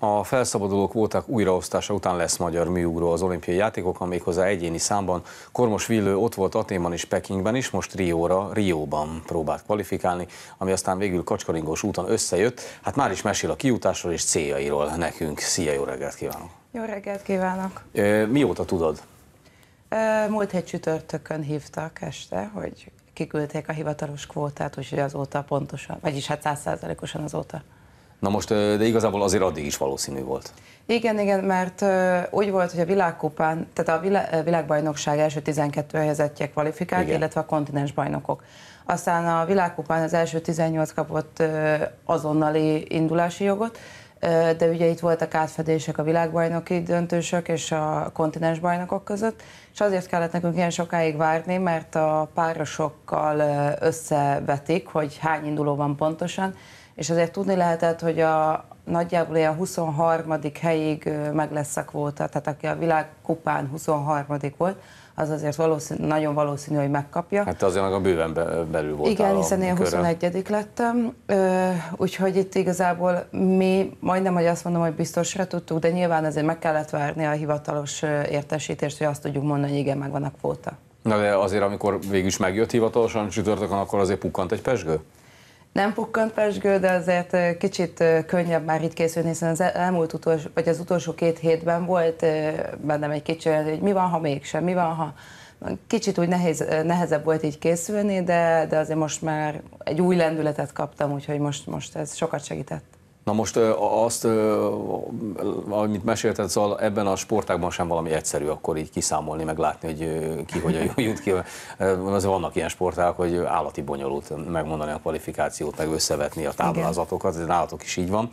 A felszabaduló kvóták újraosztása után lesz magyar műugró az olimpiai játékokon, méghozzá egyéni számban. Kormos Villő ott volt Aténban és Pekingben is, most Rióra, Rióban próbált kvalifikálni, ami aztán végül kacskaringós úton összejött. Hát már is mesél a kiutásról és céljairól nekünk. Szia, jó reggelt kívánok! Jó reggelt kívánok! E, mióta tudod? E, múlt hét csütörtökön hívtak este, hogy kiküldték a hivatalos kvótát, úgyhogy azóta pontosan, vagyis hát százszerzelékosan azóta Na most, de igazából azért addig is valószínű volt. Igen, igen, mert úgy volt, hogy a világkupán, tehát a világbajnokság első 12 helyezettje kvalifikált, igen. illetve a kontinens bajnokok. Aztán a világkupán az első 18 kapott azonnali indulási jogot, de ugye itt voltak átfedések a világbajnoki döntősök és a kontinens bajnokok között, és azért kellett nekünk ilyen sokáig várni, mert a párosokkal összevetik, hogy hány induló van pontosan, és azért tudni lehetett, hogy a nagyjából ilyen 23. helyig meg lesz a kvóta, tehát aki a világkupán 23. volt, az azért valószínű, nagyon valószínű, hogy megkapja. Hát azért meg a bőven belül volt. Igen, hiszen én 21 lettem, úgyhogy itt igazából mi majdnem, hogy azt mondom, hogy biztosra tudtuk, de nyilván azért meg kellett várni a hivatalos értesítést, hogy azt tudjuk mondani, hogy igen, megvan a kvóta. Na de azért, amikor végül is megjött hivatalosan csütörtökön, akkor azért pukkant egy pesgő? nem pukkant pesgő, de azért kicsit könnyebb már itt készülni, hiszen az elmúlt utolsó, vagy az utolsó két hétben volt bennem egy kicsi, hogy mi van, ha mégsem, mi van, ha Kicsit úgy nehéz, nehezebb volt így készülni, de, de azért most már egy új lendületet kaptam, úgyhogy most, most ez sokat segített. Na most azt, amit mesélted, szóval ebben a sportágban sem valami egyszerű akkor így kiszámolni, meg látni, hogy ki hogyan jut ki. Azért vannak ilyen sportágok, hogy állati bonyolult megmondani a kvalifikációt, meg összevetni a táblázatokat, ez nálatok is így van.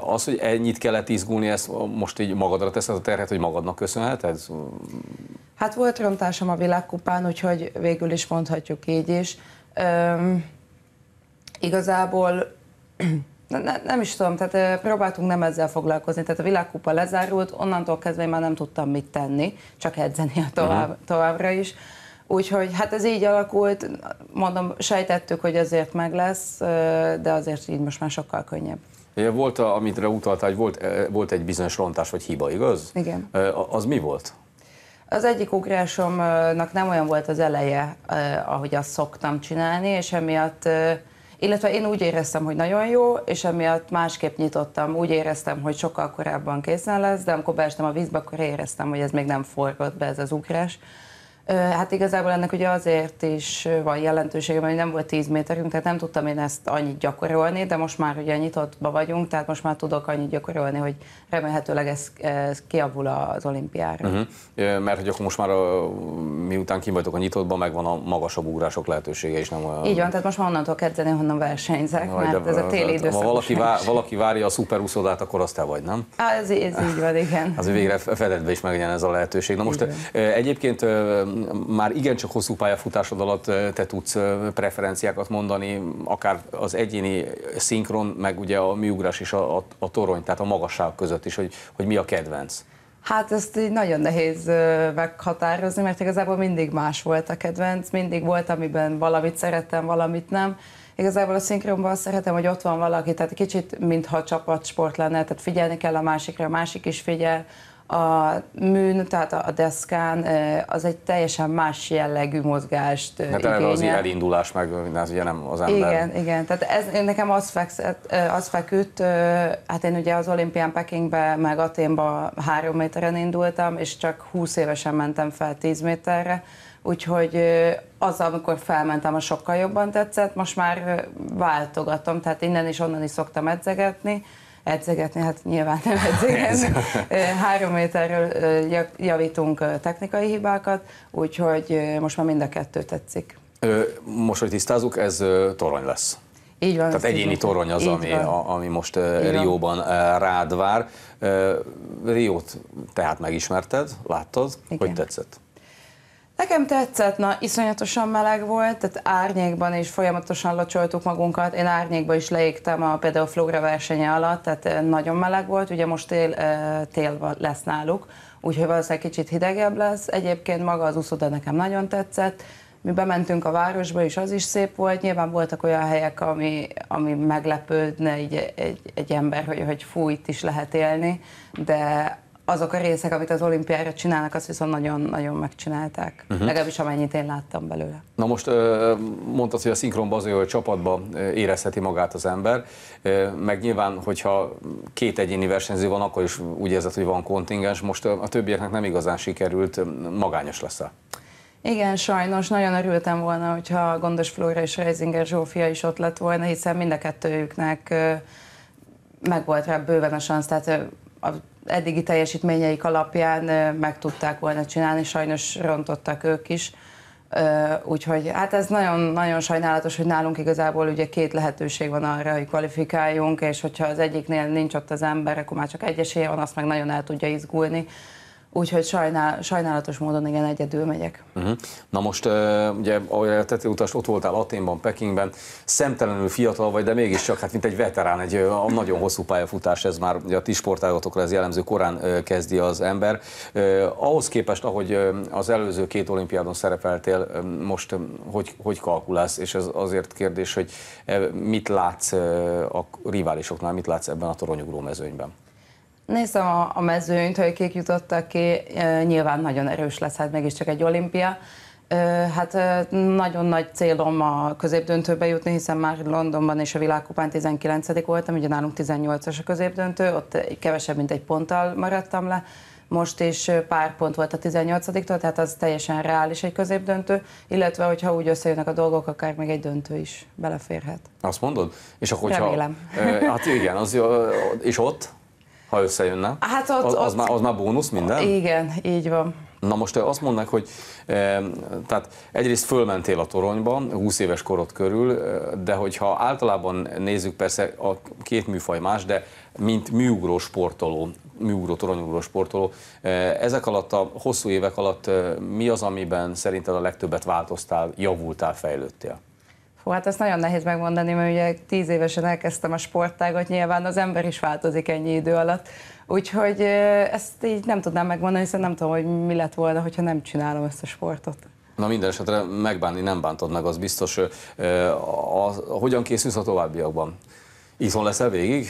Az, hogy ennyit kellett izgulni, ezt most így magadra teszed a terhet, hogy magadnak köszönheted? Hát volt romtásom a világkupán, úgyhogy végül is mondhatjuk így is. Üm, igazából ne, nem is tudom, tehát próbáltunk nem ezzel foglalkozni, tehát a világkupa lezárult, onnantól kezdve én már nem tudtam mit tenni, csak edzeni a tovább, uh-huh. továbbra is. Úgyhogy hát ez így alakult, mondom, sejtettük, hogy azért meg lesz, de azért így most már sokkal könnyebb. Volt, amitre utaltál, hogy volt, volt egy bizonyos rontás vagy hiba, igaz? Igen. Az mi volt? Az egyik ugrásomnak nem olyan volt az eleje, ahogy azt szoktam csinálni, és emiatt illetve én úgy éreztem, hogy nagyon jó, és emiatt másképp nyitottam, úgy éreztem, hogy sokkal korábban készen lesz, de amikor beestem a vízbe, akkor éreztem, hogy ez még nem forgott be ez az ugrás, Hát igazából ennek ugye azért is van jelentősége, mert nem volt 10 méterünk, tehát nem tudtam én ezt annyit gyakorolni, de most már ugye nyitottba vagyunk, tehát most már tudok annyit gyakorolni, hogy remélhetőleg ez, ez kiavul az olimpiára. Uh-huh. Mert hogy akkor most már miután kim vagytok a meg megvan a magasabb ugrások lehetősége is. Nem olyan... Így van, tehát most már onnantól kezdeni, honnan versenyzek, Jaj, mert de, ez a téli időszak. Ha valaki, vár, valaki várja a szuperúszodát, akkor azt te vagy, nem? Á, ez, ez így van, igen. Az végre fedetbe is megjelen ez a lehetőség. Na most igen. egyébként már igencsak hosszú pályafutásod alatt te tudsz preferenciákat mondani, akár az egyéni szinkron, meg ugye a műugrás és a, a, a torony, tehát a magasság között is, hogy, hogy mi a kedvenc. Hát ezt így nagyon nehéz meghatározni, mert igazából mindig más volt a kedvenc, mindig volt, amiben valamit szerettem, valamit nem. Igazából a szinkronban szeretem, hogy ott van valaki, tehát kicsit mintha csapatsport lenne, tehát figyelni kell a másikra, a másik is figyel, a műn, tehát a deszkán, az egy teljesen más jellegű mozgást hát igényel. az elindulás meg az ugye nem az ember. Igen, igen. Tehát ez, nekem az, fekszett, az feküdt, hát én ugye az olimpián Pekingbe, meg Aténba három méteren indultam, és csak 20 évesen mentem fel 10 méterre, úgyhogy az, amikor felmentem, a sokkal jobban tetszett, most már váltogatom, tehát innen is onnan is szoktam edzegetni, edzegetni, hát nyilván nem edzegetni. Három méterről javítunk technikai hibákat, úgyhogy most már mind a kettő tetszik. Most, hogy tisztázunk, ez torony lesz. Így van. Tehát egyéni így torony az, ami, a, ami most Rióban rád vár. Riót tehát megismerted, láttad, Igen. hogy tetszett? Nekem tetszett, na iszonyatosan meleg volt, tehát árnyékban is folyamatosan locsoltuk magunkat. Én árnyékban is leégtem a például Flóra versenye alatt, tehát eh, nagyon meleg volt, ugye most tél, eh, tél lesz náluk, úgyhogy valószínűleg kicsit hidegebb lesz. Egyébként maga az úszoda nekem nagyon tetszett. Mi bementünk a városba, és az is szép volt. Nyilván voltak olyan helyek, ami, ami meglepődne így egy, egy ember, hogy, hogy fújt is lehet élni, de azok a részek, amit az olimpiára csinálnak, azt viszont nagyon-nagyon megcsinálták. Uh-huh. Legalábbis amennyit én láttam belőle. Na most mondtad, hogy a szinkronban az olyan csapatba érezheti magát az ember, meg nyilván, hogyha két egyéni versenyző van, akkor is úgy érzed, hogy van kontingens, most a többieknek nem igazán sikerült, magányos leszel. Igen, sajnos, nagyon örültem volna, hogyha Gondos Flóra és Reisinger Zsófia is ott lett volna, hiszen mind a kettőjüknek meg volt rá bőven a szansz, tehát a eddigi teljesítményeik alapján meg tudták volna csinálni, sajnos rontottak ők is. Úgyhogy hát ez nagyon-nagyon sajnálatos, hogy nálunk igazából ugye két lehetőség van arra, hogy kvalifikáljunk, és hogyha az egyiknél nincs ott az ember, akkor már csak egy esélye van, azt meg nagyon el tudja izgulni. Úgyhogy sajnál, sajnálatos módon igen, egyedül megyek. Uh-huh. Na most uh, ugye, ahogy a tetőutas, ott voltál Aténban, Pekingben, szemtelenül fiatal vagy, de mégiscsak hát mint egy veterán, egy uh, nagyon hosszú pályafutás, ez már ugye, a ti sportágatokra ez jellemző korán uh, kezdi az ember. Uh, ahhoz képest, ahogy uh, az előző két olimpiádon szerepeltél, uh, most uh, hogy, hogy kalkulálsz, és ez azért kérdés, hogy uh, mit látsz uh, a riválisoknál, mit látsz ebben a toronyugró mezőnyben? Nézd a, a mezőnyt, hogy kik jutottak ki, nyilván nagyon erős lesz, hát csak egy olimpia. Hát nagyon nagy célom a középdöntőbe jutni, hiszen már Londonban és a világkupán 19 voltam, ugye nálunk 18-as a középdöntő, ott kevesebb, mint egy ponttal maradtam le, most is pár pont volt a 18-tól, tehát az teljesen reális egy középdöntő, illetve hogyha úgy összejönnek a dolgok, akár még egy döntő is beleférhet. Azt mondod? És akkor, hogyha, Remélem. hát igen, az, és ott? ha összejönne. Hát ott, az, az, ott... Már, az már bónusz minden? Igen, így van. Na most azt mondnak, hogy e, tehát egyrészt fölmentél a toronyban, 20 éves korod körül, de hogyha általában nézzük, persze a két műfaj más, de mint műugró sportoló, műugró, toronyugró sportoló, ezek alatt a hosszú évek alatt mi az, amiben szerinted a legtöbbet változtál, javultál, fejlődtél? Ó, hát ezt nagyon nehéz megmondani, mert ugye tíz évesen elkezdtem a sportágot, nyilván az ember is változik ennyi idő alatt. Úgyhogy ezt így nem tudnám megmondani, hiszen nem tudom, hogy mi lett volna, hogyha nem csinálom ezt a sportot. Na minden esetre megbánni nem bántod meg, az biztos. A, a, a, hogyan készülsz a továbbiakban? Itthon leszel végig?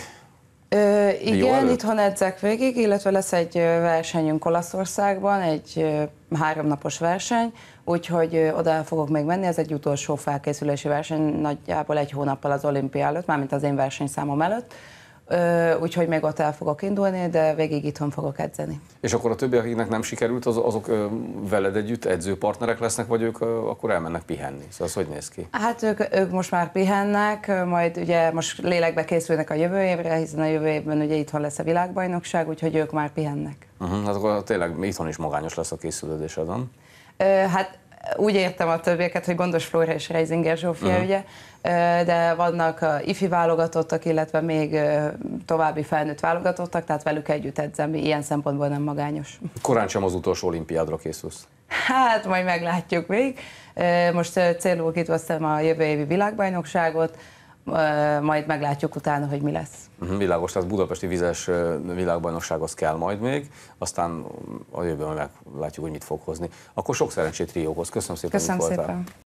Ö, igen, itthon edzek végig, illetve lesz egy versenyünk Olaszországban, egy háromnapos verseny, úgyhogy oda fogok még menni, ez egy utolsó felkészülési verseny, nagyjából egy hónappal az olimpia előtt, mármint az én versenyszámom előtt, úgyhogy még ott el fogok indulni, de végig itthon fogok edzeni. És akkor a többieknek nem sikerült, az, azok veled együtt edzőpartnerek lesznek, vagy ők akkor elmennek pihenni? Szóval az hogy néz ki? Hát ők, ők most már pihennek, majd ugye most lélekbe készülnek a jövő évre, hiszen a jövő évben ugye itthon lesz a világbajnokság, úgyhogy ők már pihennek. Uh-huh, hát akkor tényleg itthon is magányos lesz a készülődés azon. Hát úgy értem a többieket, hogy Gondos Flóra és Reisinger Zsófia, uh-huh. ugye, de vannak ifi válogatottak, illetve még további felnőtt válogatottak, tehát velük együtt edzem, ilyen szempontból nem magányos. Korán sem az utolsó olimpiádra készülsz. Hát, majd meglátjuk még. Most célul kitvasztam a jövő évi világbajnokságot, majd meglátjuk utána, hogy mi lesz. Mhm, világos, tehát budapesti vizes világbajnoksághoz kell majd még, aztán a jövőben meglátjuk, hogy mit fog hozni. Akkor sok szerencsét Rióhoz. Köszönöm szépen, Köszönöm szépen. Voltál.